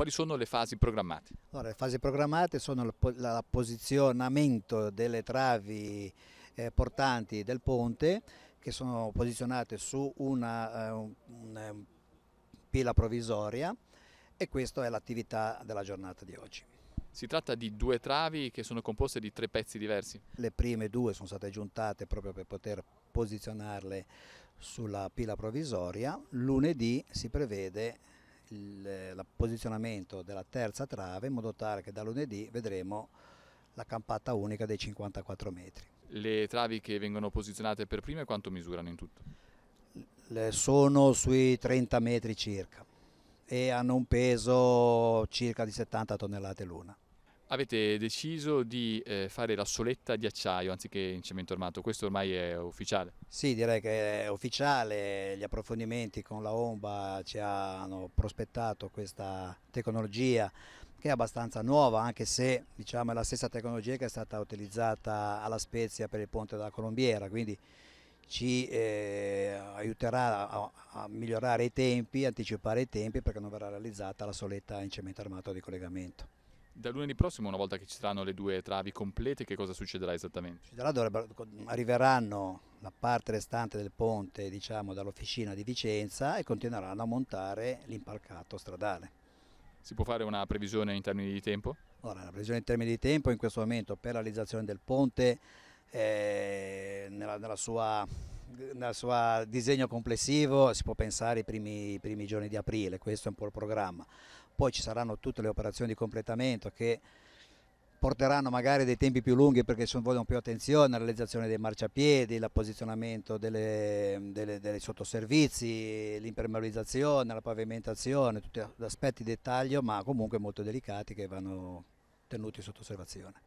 quali sono le fasi programmate? Allora, le fasi programmate sono il posizionamento delle travi eh, portanti del ponte che sono posizionate su una, uh, eh, una eh, pila provvisoria e questa è l'attività della giornata di oggi. Si tratta di due travi che sono composte di tre pezzi diversi? Le prime due sono state aggiuntate proprio per poter posizionarle sulla pila provvisoria. Lunedì si prevede il posizionamento della terza trave in modo tale che da lunedì vedremo la campata unica dei 54 metri. Le travi che vengono posizionate per prime quanto misurano in tutto? Le sono sui 30 metri circa e hanno un peso circa di 70 tonnellate l'una avete deciso di eh, fare la soletta di acciaio anziché in cemento armato, questo ormai è ufficiale? Sì, direi che è ufficiale, gli approfondimenti con la Omba ci hanno prospettato questa tecnologia che è abbastanza nuova, anche se diciamo, è la stessa tecnologia che è stata utilizzata alla Spezia per il ponte della Colombiera, quindi ci eh, aiuterà a, a, migliorare i tempi, anticipare i tempi perché non verrà realizzata la soletta in cemento armato di collegamento. Da lunedì prossimo, una volta che ci saranno le due travi complete, che cosa succederà esattamente? Succederà, arriveranno la parte restante del ponte diciamo, dall'officina di Vicenza e continueranno a montare l'impalcato stradale. Si può fare una previsione in termini di tempo? Ora, la previsione in termini di tempo in questo momento per la realizzazione del ponte eh, nella, nella sua nel suo disegno complessivo si può pensare ai primi, primi, giorni di aprile, questo è un po' il programma poi ci saranno tutte le operazioni di completamento che porteranno magari dei tempi più lunghi perché ci vogliono più attenzione la realizzazione dei marciapiedi, il l'apposizionamento dei sottoservizi, l'impermeabilizzazione, la pavimentazione, tutti aspetti di dettaglio ma comunque molto delicati che vanno tenuti sotto osservazione.